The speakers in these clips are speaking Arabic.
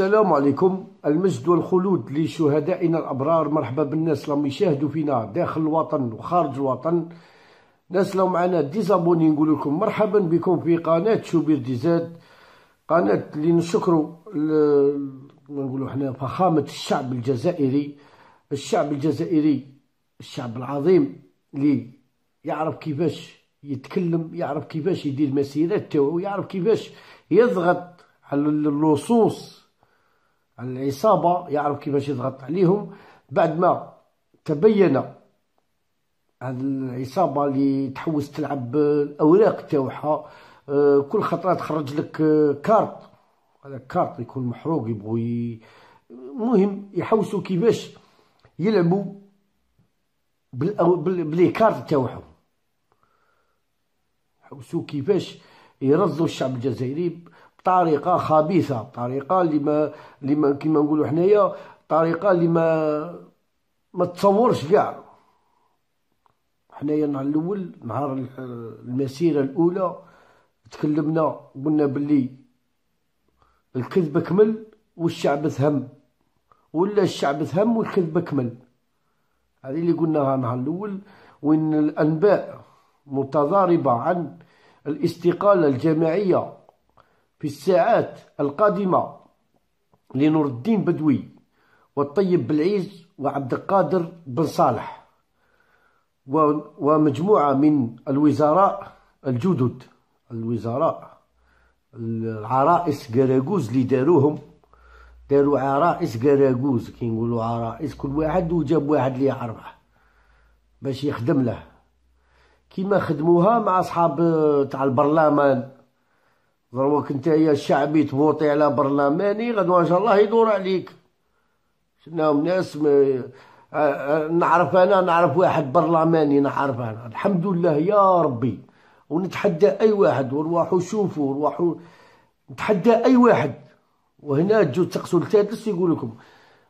السلام عليكم المجد والخلود لشهدائنا الأبرار مرحبا بالناس اللي يشاهدوا فينا داخل الوطن وخارج الوطن ناس لو معنا ديزابوني نقول لكم مرحبا بكم في قناة شوبير ديزاد قناة اللي نشكروا نقولوا حنا فخامة الشعب الجزائري الشعب الجزائري الشعب العظيم اللي يعرف كيفاش يتكلم يعرف كيفاش يدير مسيرته ويعرف يعرف كيفاش يضغط على اللصوص العصابه يعرف كيفاش يضغط عليهم بعد ما تبين هاد العصابه اللي تحوس تلعب الاوراق تاعها آه، كل خطره تخرج لك آه، كارت هذا كارت يكون محروق يبغوا المهم يحوسوا كيفاش يلعبوا بلي كارت تاعهم حوسوا كيفاش يرضوا الشعب الجزائري بطريقه خبيثه بطريقه اللي ما اللي ما كيما نقولوا حنايا طريقه اللي ما ما تصورش فيها حنايا النهار الاول نهار المسيره الاولى تكلمنا قلنا باللي الكذب كمل والشعب ثهم ولا الشعب ثهم والكذب كمل هذه اللي قلناها النهار الاول وان الانباء متضاربه عن الاستقاله الجماعيه في الساعات القادمة لنور الدين بدوي والطيب بالعيز وعبد القادر بن صالح ومجموعة من الوزراء الجدد الوزراء العرائس كراكوز اللي داروهم داروا عرائس كراكوز نقولوا عرائس كل واحد وجاب واحد ليه يعرفه باش يخدم له كيما خدموها مع اصحاب تاع البرلمان دروك انت يا الشعبي تبوطي على برلماني غدوه ان شاء الله يدور عليك شناهم ناس م... آه، آه، نعرف انا نعرف واحد برلماني نعرف انا الحمد لله يا ربي ونتحدى اي واحد ونروحوا شوفوا نروحوا نتحدى اي واحد وهنا تجو تقصوا التادس يقول لكم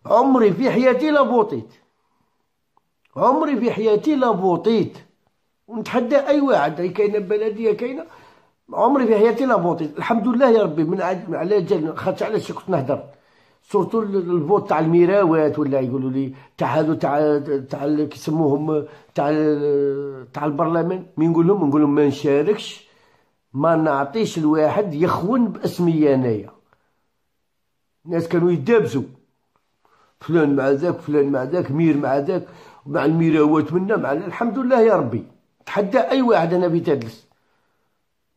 عمري في حياتي لا بوطيت عمري في حياتي لا بوطيت ونتحدى اي واحد كاينه بلديه كاينه عمري في حياتي لا فوتي الحمد لله يا ربي من على جال خاطر علاش كنت نهضر سورتو الفوت تاع الميراوات ولا يقولوا لي تاع هذو تاع تاع كيسموهم تاع تاع البرلمان مين نقول لهم نقول لهم ما نشاركش ما نعطيش الواحد يخون باسمي انايا الناس كانوا يدابزوا فلان مع ذاك فلان مع ذاك مير مع ذاك مع الميراوات منا مع الحمد لله يا ربي تحدى اي واحد انا في تدلس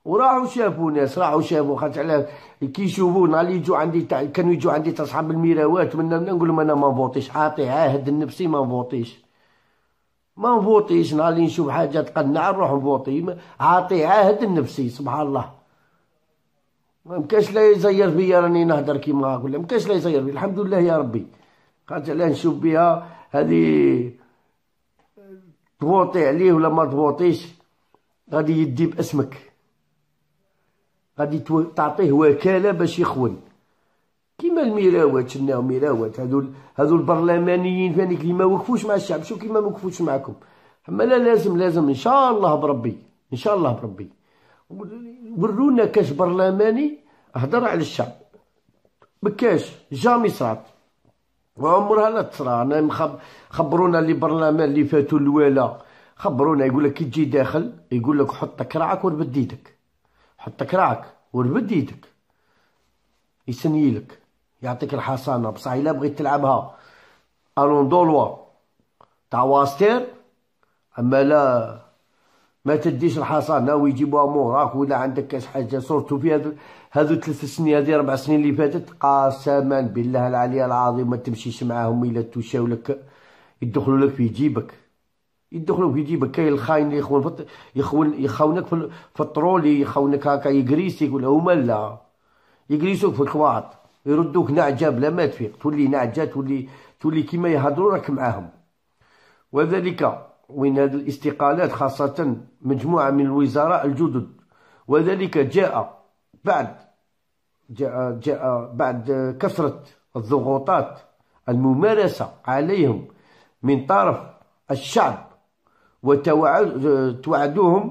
وراحوا شافوا ناس راحوا شافوا خاطر على كي يشوفوا نهار اللي يجوا عندي تاع كانوا يجوا عندي تاع صحاب الميراوات من نقول لهم انا ما نفوطيش عاطي عاهد نفسي ما نفوطيش ما نفوطيش نهار اللي نشوف حاجه تقنع نروح نفوطي عاطي عاهد نفسي سبحان الله ما مكاش لا يزير بيا راني نهدر كيما نقول ولا مكاش لا يزير بيا الحمد لله يا ربي خاطر لا نشوف بها هذه تفوطي عليه ولا ما تفوطيش غادي يدي باسمك غادي تعطيه وكاله باش يخون كيما الميراوات شناو ميراوات هادو هادو البرلمانيين فانيك اللي ما وقفوش مع الشعب شو كيما ما وقفوش معكم اما لا لازم لازم ان شاء الله بربي ان شاء الله بربي ورونا كاش برلماني هضر على الشعب بكاش جامي صرات وعمرها لا تصرا انا مخب خبرونا اللي برلمان اللي فاتوا الوالا خبرونا يقول لك كي تجي داخل يقول لك حط كراعك ونبد يدك حطك كراك وربد يدك يسنيلك يعطيك الحصانه بصح الا بغيت تلعبها الون دولوا تاع واستير اما لا ما تديش الحصانه ويجيبوها موراك ولا عندك كاش حاجه صورتو في هذو هذو ثلاث سنين هذه ربع سنين اللي فاتت قسما بالله العلي العظيم ما تمشيش معاهم الا توشاو لك يدخلوا لك في جيبك يدخلوا جيبك كاين الخاين اللي يخون فط... يخون يخونك في, الترولي الطرولي يخونك هكا يجريسيك ولا هما لا يجريسوك في الكواط يردوك نعجه بلا ما تفيق تولي نعجه تولي تولي كيما يهضروا راك معاهم وذلك وين هذه الاستقالات خاصة مجموعة من الوزراء الجدد وذلك جاء بعد جاء جاء بعد كثرة الضغوطات الممارسة عليهم من طرف الشعب وتوعدوهم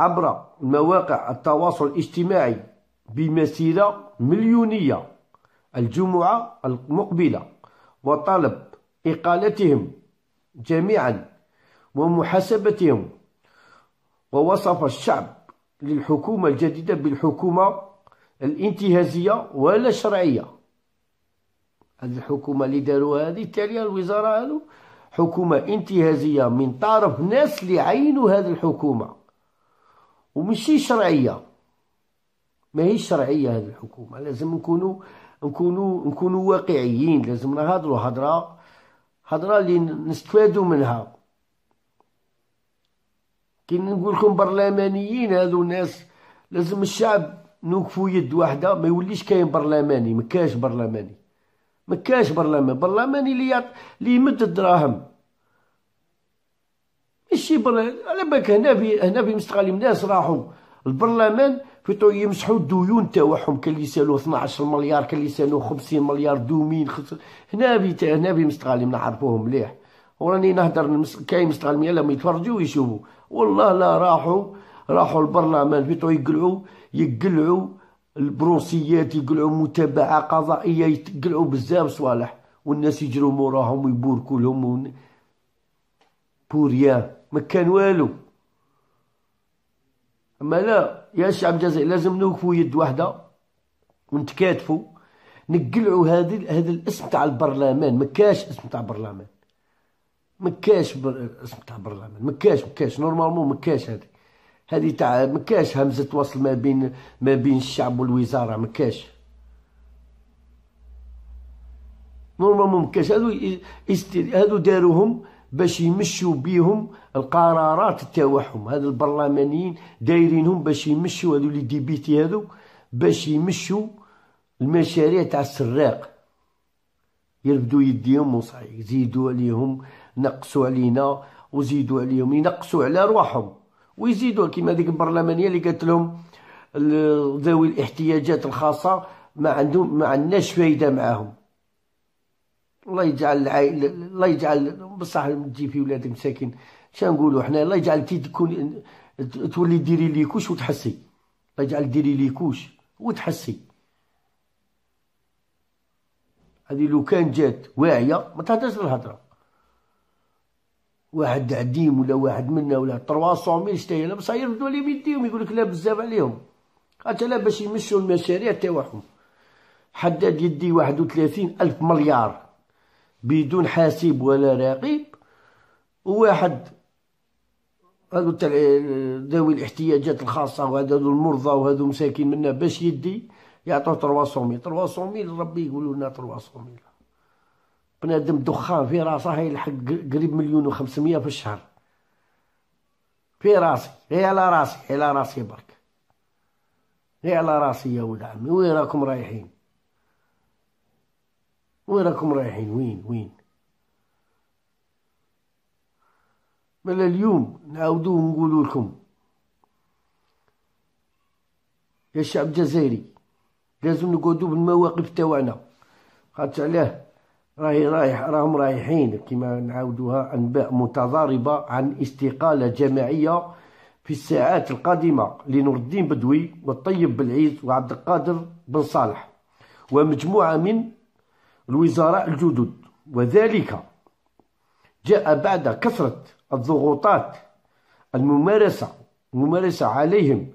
عبر مواقع التواصل الاجتماعي بمسيرة مليونية الجمعة المقبلة وطلب إقالتهم جميعا ومحاسبتهم ووصف الشعب للحكومة الجديدة بالحكومة الانتهازية ولا شرعية هذه الحكومة اللي داروها هذه التالية الوزارة هذو حكومة انتهازية من طرف ناس اللي عينوا هذه الحكومة ومشي شرعية هي شرعية هذه الحكومة لازم نكونوا نكونوا نكونوا واقعيين لازم نهضروا هضرة هضرة اللي نستفادوا منها كي نقول لكم برلمانيين هذو ناس لازم الشعب نوقفوا يد واحدة ما يوليش كاين برلماني ما كاش برلماني ما كاش برلمان برلمان اللي اللي يمد الدراهم ماشي برلمان على بالك هنا في هنا في مستقلم ناس راحوا البرلمان في يمسحوا الديون تاعهم كان اللي سالوا 12 مليار كان اللي سالوا 50 مليار دومين خسر هنا في هنا في مستقلم نعرفوهم مليح وراني نهضر كاين مستقلميه لما يتفرجوا ويشوفوا والله لا راحوا راحوا البرلمان في يقلعوا يقلعوا البروسيات يقلعوا متابعه قضائيه يتقلعوا بزاف صوالح والناس يجروا موراهم ويبوركوا لهم ون... بوريان ما كان والو اما لا يا شعب الجزائري لازم نوقفوا يد واحده ونتكاتفوا نقلعوا هذه هذا الاسم تاع البرلمان ما كاش اسم تاع برلمان ما كاش بر... اسم تاع برلمان ما كاش ما كاش نورمالمون ما كاش هذا هذه تاع مكاش همزه وصل ما بين ما بين الشعب والوزاره مكاش نورمالمون مكاش هادو هادو داروهم باش يمشوا بيهم القرارات تاعهم هاد البرلمانيين دايرينهم باش يمشوا هادو لي ديبيتي هادو باش يمشوا المشاريع تاع السراق يربدوا يديهم وصحيح زيدوا عليهم نقصوا علينا وزيدوا عليهم ينقصوا على روحهم ويزيدوه كيما هذيك البرلمانيه اللي قالت لهم ذوي الاحتياجات الخاصه ما عندهم ما عندناش فايده معاهم الله يجعل العائله الله يجعل بصح تجي في ولادك مساكين شنو نقولوا حنا الله يجعل تكون تولي ديري ليكوش وتحسي الله يجعل ديري ليكوش وتحسي هذه لو كان جات واعيه ما تهدرش الهضره واحد عديم ولا واحد منا ولا 300 لا بصح يردوا عليهم يديهم يقول لك لا بزاف عليهم حتى لا باش يمشوا المشاريع تاعهم حداد يدي 31 ألف مليار بدون حاسب ولا راقب وواحد هذو تاع ذوي الاحتياجات الخاصة وهذو المرضى وهذو مساكين منا باش يدي يعطوه 300 300 ربي يقولوا لنا 300 بنادم دخان في راسه يلحق قريب مليون و500 في الشهر في راسي هي على راسي هي على راسي برك هي على راسي يا ولد عمي وين راكم رايحين وين راكم رايحين وين وين مالا اليوم نعاودو نقولو لكم يا شعب جزائري لازم نقعدو بالمواقف تاوعنا خاطر علاه راهي رايح راهم رايحين كما نعاودوها انباء متضاربه عن استقاله جماعيه في الساعات القادمه لنور الدين بدوي والطيب بالعيد وعبد القادر بن صالح ومجموعه من الوزراء الجدد وذلك جاء بعد كثره الضغوطات الممارسه ممارسه عليهم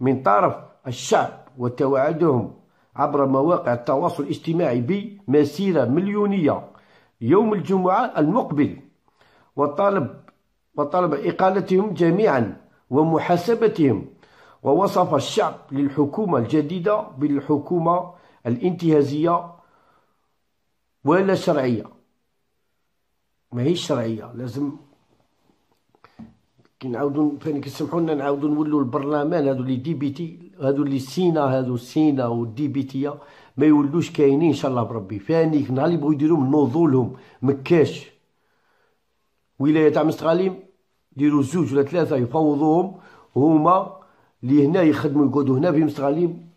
من طرف الشعب وتوعدهم عبر مواقع التواصل الاجتماعي بمسيرة مليونية يوم الجمعة المقبل وطالب وطلب إقالتهم جميعا ومحاسبتهم ووصف الشعب للحكومة الجديدة بالحكومة الانتهازية ولا شرعية ما هي شرعية لازم كي نعاودو فين كيسمحوا لنا نعاودو نولوا البرلمان هادو لي ديبيتي هادو اللي سينا هادو سينا والديبيتيه ما يولوش كاينين ان شاء الله بربي فانيك نهار اللي يبغوا يديروا نوضولهم مكاش ولايه تاع مستغاليم ديروا زوج ولا ثلاثه يفوضوهم هما اللي هنا يخدموا يقعدوا هنا في مستغاليم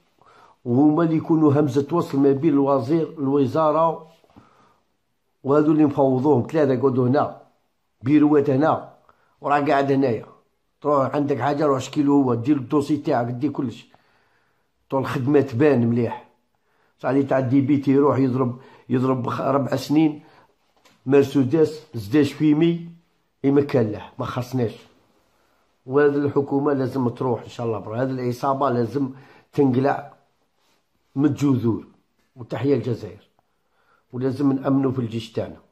وهما اللي يكونوا همزه توصل ما بين الوزير الوزاره وهذو اللي مفوضوهم ثلاثه يقعدوا هنا بيروات هنا وراه قاعد هنايا تروح عندك حاجه روح شكيلو هو دير الدوسي تاعك دير كلش طول الخدمه تبان مليح صح لي تاع الدي بي يضرب يضرب ربع سنين مرسيدس زداش فيمي يمكن له ما خصناش وهذه الحكومه لازم تروح ان شاء الله برا هذه العصابه لازم تنقلع من الجذور وتحيا الجزائر ولازم نامنوا في الجيش تاعنا